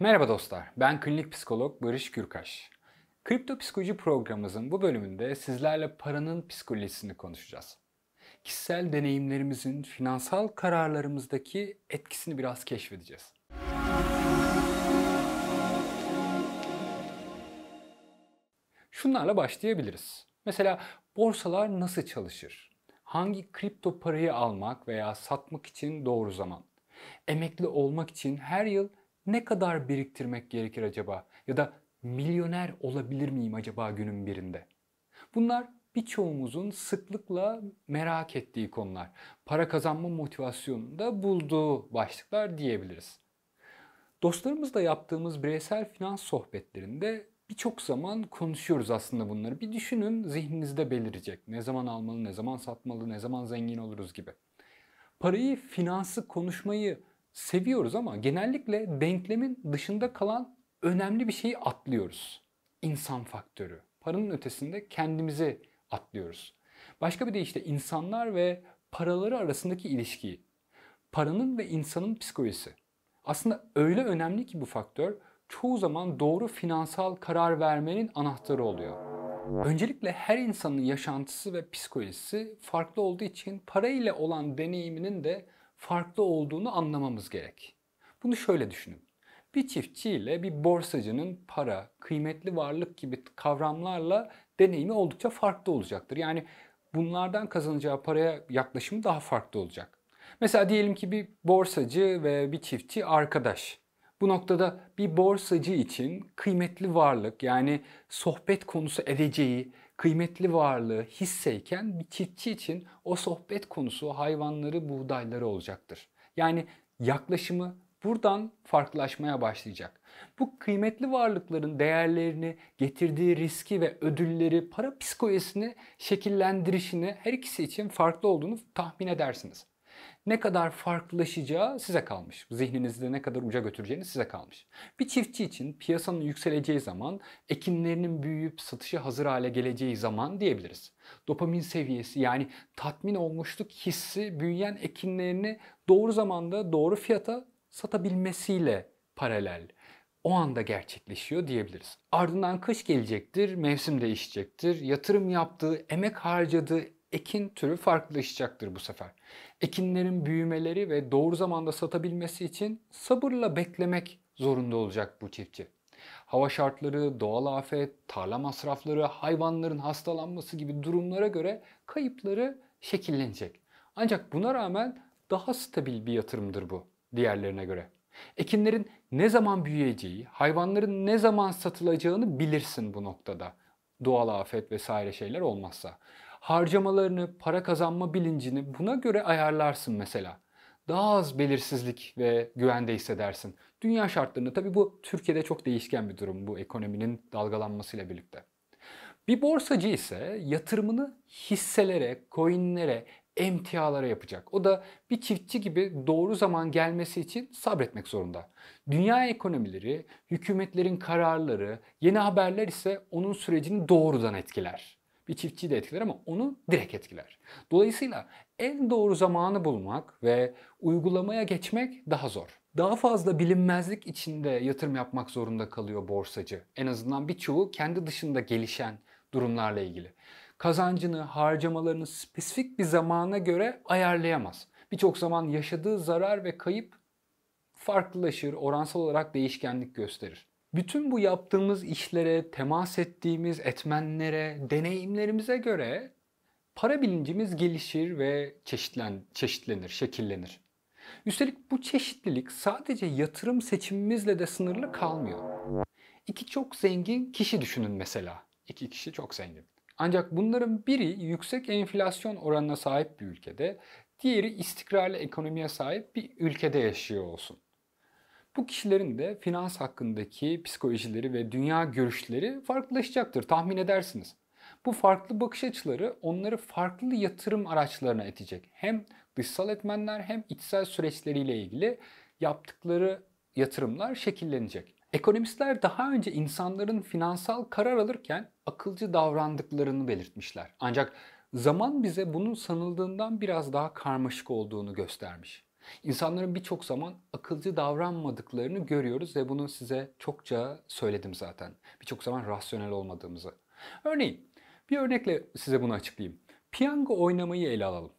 Merhaba dostlar, ben klinik psikolog Barış Gürkaş. Kripto Psikoloji programımızın bu bölümünde sizlerle paranın psikolojisini konuşacağız. Kişisel deneyimlerimizin finansal kararlarımızdaki etkisini biraz keşfedeceğiz. Şunlarla başlayabiliriz. Mesela borsalar nasıl çalışır? Hangi kripto parayı almak veya satmak için doğru zaman? Emekli olmak için her yıl ne kadar biriktirmek gerekir acaba? Ya da milyoner olabilir miyim acaba günün birinde? Bunlar birçoğumuzun sıklıkla merak ettiği konular. Para kazanma motivasyonunda bulduğu başlıklar diyebiliriz. Dostlarımızla yaptığımız bireysel finans sohbetlerinde birçok zaman konuşuyoruz aslında bunları. Bir düşünün zihninizde belirecek. Ne zaman almalı, ne zaman satmalı, ne zaman zengin oluruz gibi. Parayı, finansı konuşmayı seviyoruz ama genellikle denklemin dışında kalan önemli bir şeyi atlıyoruz. İnsan faktörü. Paranın ötesinde kendimizi atlıyoruz. Başka bir de işte insanlar ve paraları arasındaki ilişkiyi. Paranın ve insanın psikolojisi. Aslında öyle önemli ki bu faktör çoğu zaman doğru finansal karar vermenin anahtarı oluyor. Öncelikle her insanın yaşantısı ve psikolojisi farklı olduğu için parayla olan deneyiminin de farklı olduğunu anlamamız gerek. Bunu şöyle düşünün. Bir çiftçi ile bir borsacının para, kıymetli varlık gibi kavramlarla deneyimi oldukça farklı olacaktır. Yani bunlardan kazanacağı paraya yaklaşımı daha farklı olacak. Mesela diyelim ki bir borsacı ve bir çiftçi arkadaş. Bu noktada bir borsacı için kıymetli varlık yani sohbet konusu edeceği, kıymetli varlığı hisseyken bir çiftçi için o sohbet konusu hayvanları buğdayları olacaktır. Yani yaklaşımı buradan farklılaşmaya başlayacak. Bu kıymetli varlıkların değerlerini, getirdiği riski ve ödülleri, para psikolojisini şekillendirişini her ikisi için farklı olduğunu tahmin edersiniz. Ne kadar farklılaşacağı size kalmış. Zihninizde ne kadar uca götüreceğini size kalmış. Bir çiftçi için piyasanın yükseleceği zaman, ekinlerinin büyüyüp satışa hazır hale geleceği zaman diyebiliriz. Dopamin seviyesi yani tatmin olmuşluk hissi büyüyen ekinlerini doğru zamanda doğru fiyata satabilmesiyle paralel o anda gerçekleşiyor diyebiliriz. Ardından kış gelecektir, mevsim değişecektir. Yatırım yaptığı, emek harcadığı ekin türü farklılaşacaktır bu sefer. Ekinlerin büyümeleri ve doğru zamanda satabilmesi için sabırla beklemek zorunda olacak bu çiftçi. Hava şartları, doğal afet, tarla masrafları, hayvanların hastalanması gibi durumlara göre kayıpları şekillenecek. Ancak buna rağmen daha stabil bir yatırımdır bu diğerlerine göre. Ekinlerin ne zaman büyüyeceği, hayvanların ne zaman satılacağını bilirsin bu noktada. Doğal afet vesaire şeyler olmazsa harcamalarını, para kazanma bilincini buna göre ayarlarsın mesela. Daha az belirsizlik ve güvende hissedersin. Dünya şartlarını tabii bu Türkiye'de çok değişken bir durum bu ekonominin dalgalanmasıyla birlikte. Bir borsacı ise yatırımını hisselere, coinlere, emtialara yapacak. O da bir çiftçi gibi doğru zaman gelmesi için sabretmek zorunda. Dünya ekonomileri, hükümetlerin kararları, yeni haberler ise onun sürecini doğrudan etkiler bir çiftçi de etkiler ama onu direkt etkiler. Dolayısıyla en doğru zamanı bulmak ve uygulamaya geçmek daha zor. Daha fazla bilinmezlik içinde yatırım yapmak zorunda kalıyor borsacı. En azından birçoğu kendi dışında gelişen durumlarla ilgili. Kazancını, harcamalarını spesifik bir zamana göre ayarlayamaz. Birçok zaman yaşadığı zarar ve kayıp farklılaşır, oransal olarak değişkenlik gösterir. Bütün bu yaptığımız işlere, temas ettiğimiz etmenlere, deneyimlerimize göre para bilincimiz gelişir ve çeşitlen, çeşitlenir, şekillenir. Üstelik bu çeşitlilik sadece yatırım seçimimizle de sınırlı kalmıyor. İki çok zengin kişi düşünün mesela. İki kişi çok zengin. Ancak bunların biri yüksek enflasyon oranına sahip bir ülkede, diğeri istikrarlı ekonomiye sahip bir ülkede yaşıyor olsun. Bu kişilerin de finans hakkındaki psikolojileri ve dünya görüşleri farklılaşacaktır tahmin edersiniz. Bu farklı bakış açıları onları farklı yatırım araçlarına itecek. Hem dışsal etmenler hem içsel süreçleriyle ilgili yaptıkları yatırımlar şekillenecek. Ekonomistler daha önce insanların finansal karar alırken akılcı davrandıklarını belirtmişler. Ancak zaman bize bunun sanıldığından biraz daha karmaşık olduğunu göstermiş. İnsanların birçok zaman akılcı davranmadıklarını görüyoruz ve bunu size çokça söyledim zaten. Birçok zaman rasyonel olmadığımızı. Örneğin bir örnekle size bunu açıklayayım. Piyango oynamayı ele alalım.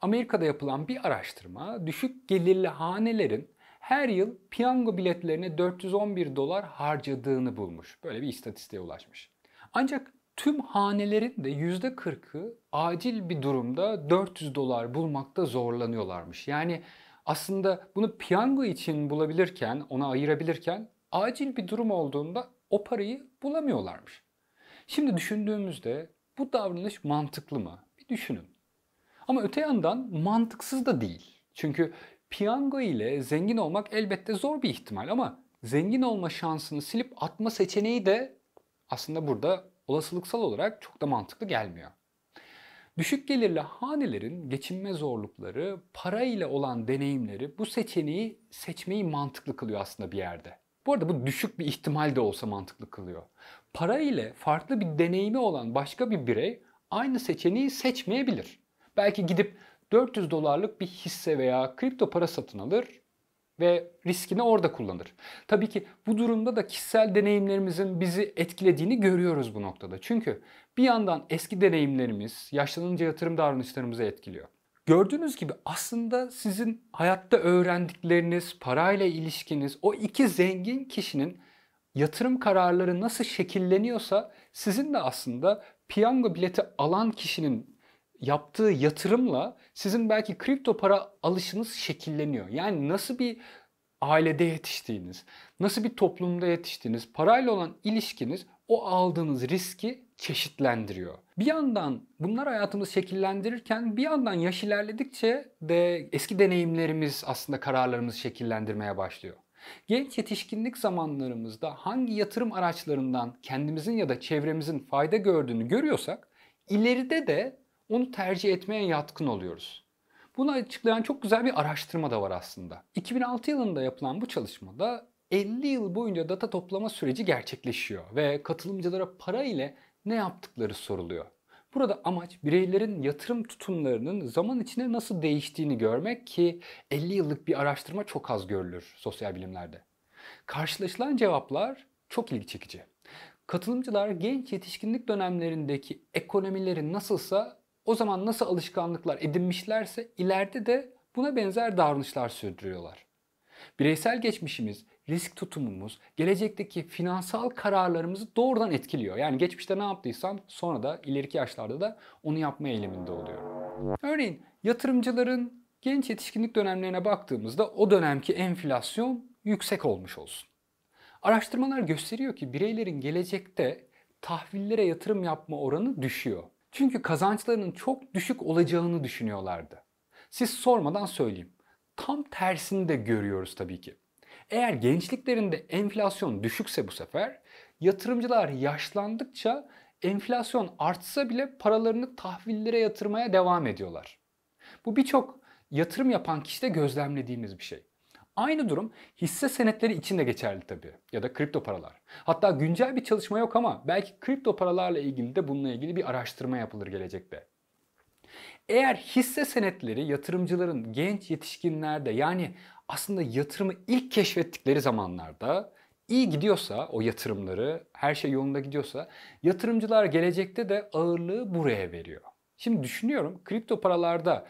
Amerika'da yapılan bir araştırma düşük gelirli hanelerin her yıl piyango biletlerine 411 dolar harcadığını bulmuş. Böyle bir istatistiğe ulaşmış. Ancak tüm hanelerin de %40'ı acil bir durumda 400 dolar bulmakta zorlanıyorlarmış. Yani aslında bunu piyango için bulabilirken, ona ayırabilirken acil bir durum olduğunda o parayı bulamıyorlarmış. Şimdi düşündüğümüzde bu davranış mantıklı mı? Bir düşünün. Ama öte yandan mantıksız da değil. Çünkü piyango ile zengin olmak elbette zor bir ihtimal ama zengin olma şansını silip atma seçeneği de aslında burada olasılıksal olarak çok da mantıklı gelmiyor. Düşük gelirli hanelerin geçinme zorlukları, parayla olan deneyimleri bu seçeneği seçmeyi mantıklı kılıyor aslında bir yerde. Bu arada bu düşük bir ihtimal de olsa mantıklı kılıyor. Para ile farklı bir deneyimi olan başka bir birey aynı seçeneği seçmeyebilir. Belki gidip 400 dolarlık bir hisse veya kripto para satın alır ve riskini orada kullanır. Tabii ki bu durumda da kişisel deneyimlerimizin bizi etkilediğini görüyoruz bu noktada. Çünkü bir yandan eski deneyimlerimiz yaşlanınca yatırım davranışlarımızı etkiliyor. Gördüğünüz gibi aslında sizin hayatta öğrendikleriniz, parayla ilişkiniz, o iki zengin kişinin yatırım kararları nasıl şekilleniyorsa sizin de aslında piyango bileti alan kişinin yaptığı yatırımla sizin belki kripto para alışınız şekilleniyor. Yani nasıl bir ailede yetiştiğiniz, nasıl bir toplumda yetiştiğiniz, parayla olan ilişkiniz o aldığınız riski çeşitlendiriyor. Bir yandan bunlar hayatımızı şekillendirirken bir yandan yaş ilerledikçe de eski deneyimlerimiz aslında kararlarımızı şekillendirmeye başlıyor. Genç yetişkinlik zamanlarımızda hangi yatırım araçlarından kendimizin ya da çevremizin fayda gördüğünü görüyorsak ileride de onu tercih etmeye yatkın oluyoruz. Bunu açıklayan çok güzel bir araştırma da var aslında. 2006 yılında yapılan bu çalışmada 50 yıl boyunca data toplama süreci gerçekleşiyor ve katılımcılara para ile ne yaptıkları soruluyor. Burada amaç bireylerin yatırım tutumlarının zaman içinde nasıl değiştiğini görmek ki 50 yıllık bir araştırma çok az görülür sosyal bilimlerde. Karşılaşılan cevaplar çok ilgi çekici. Katılımcılar genç yetişkinlik dönemlerindeki ekonomileri nasılsa o zaman nasıl alışkanlıklar edinmişlerse ileride de buna benzer davranışlar sürdürüyorlar. Bireysel geçmişimiz, risk tutumumuz, gelecekteki finansal kararlarımızı doğrudan etkiliyor. Yani geçmişte ne yaptıysam sonra da ileriki yaşlarda da onu yapma eğiliminde oluyorum. Örneğin yatırımcıların genç yetişkinlik dönemlerine baktığımızda o dönemki enflasyon yüksek olmuş olsun. Araştırmalar gösteriyor ki bireylerin gelecekte tahvillere yatırım yapma oranı düşüyor. Çünkü kazançlarının çok düşük olacağını düşünüyorlardı. Siz sormadan söyleyeyim. Tam tersini de görüyoruz tabii ki. Eğer gençliklerinde enflasyon düşükse bu sefer yatırımcılar yaşlandıkça enflasyon artsa bile paralarını tahvillere yatırmaya devam ediyorlar. Bu birçok yatırım yapan kişide gözlemlediğimiz bir şey. Aynı durum hisse senetleri için de geçerli tabii ya da kripto paralar. Hatta güncel bir çalışma yok ama belki kripto paralarla ilgili de bununla ilgili bir araştırma yapılır gelecekte. Eğer hisse senetleri yatırımcıların genç yetişkinlerde yani aslında yatırımı ilk keşfettikleri zamanlarda iyi gidiyorsa o yatırımları, her şey yolunda gidiyorsa yatırımcılar gelecekte de ağırlığı buraya veriyor. Şimdi düşünüyorum kripto paralarda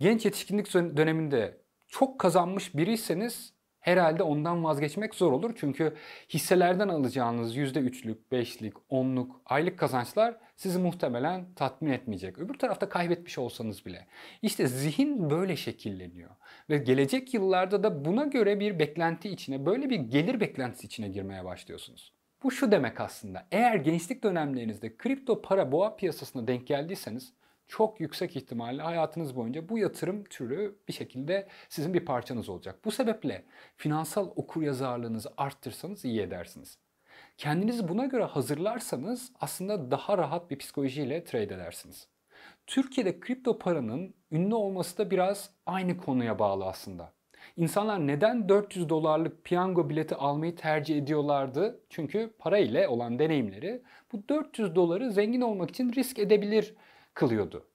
genç yetişkinlik döneminde çok kazanmış biriyseniz herhalde ondan vazgeçmek zor olur. Çünkü hisselerden alacağınız %3'lük, 5'lik, 10'luk aylık kazançlar sizi muhtemelen tatmin etmeyecek. Öbür tarafta kaybetmiş olsanız bile. İşte zihin böyle şekilleniyor. Ve gelecek yıllarda da buna göre bir beklenti içine, böyle bir gelir beklentisi içine girmeye başlıyorsunuz. Bu şu demek aslında. Eğer gençlik dönemlerinizde kripto para boğa piyasasına denk geldiyseniz çok yüksek ihtimalle hayatınız boyunca bu yatırım türü bir şekilde sizin bir parçanız olacak. Bu sebeple finansal okuryazarlığınızı arttırsanız iyi edersiniz. Kendinizi buna göre hazırlarsanız aslında daha rahat bir psikolojiyle trade edersiniz. Türkiye'de kripto paranın ünlü olması da biraz aynı konuya bağlı aslında. İnsanlar neden 400 dolarlık piyango bileti almayı tercih ediyorlardı? Çünkü para ile olan deneyimleri bu 400 doları zengin olmak için risk edebilir kılıyordu.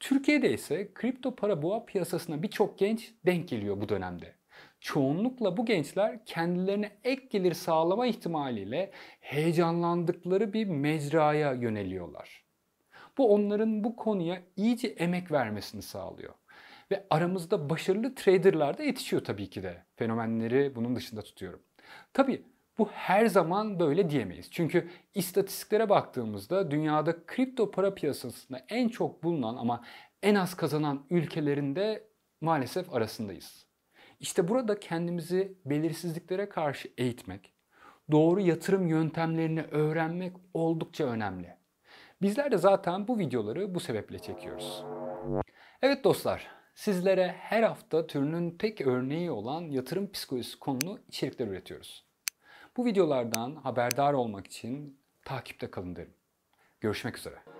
Türkiye'de ise kripto para boğa piyasasına birçok genç denk geliyor bu dönemde. Çoğunlukla bu gençler kendilerine ek gelir sağlama ihtimaliyle heyecanlandıkları bir mecraya yöneliyorlar. Bu onların bu konuya iyice emek vermesini sağlıyor. Ve aramızda başarılı traderlar da yetişiyor tabii ki de. Fenomenleri bunun dışında tutuyorum. Tabii bu her zaman böyle diyemeyiz. Çünkü istatistiklere baktığımızda dünyada kripto para piyasasında en çok bulunan ama en az kazanan ülkelerinde maalesef arasındayız. İşte burada kendimizi belirsizliklere karşı eğitmek, doğru yatırım yöntemlerini öğrenmek oldukça önemli. Bizler de zaten bu videoları bu sebeple çekiyoruz. Evet dostlar, sizlere her hafta türünün tek örneği olan yatırım psikolojisi konulu içerikler üretiyoruz. Bu videolardan haberdar olmak için takipte kalın derim. Görüşmek üzere.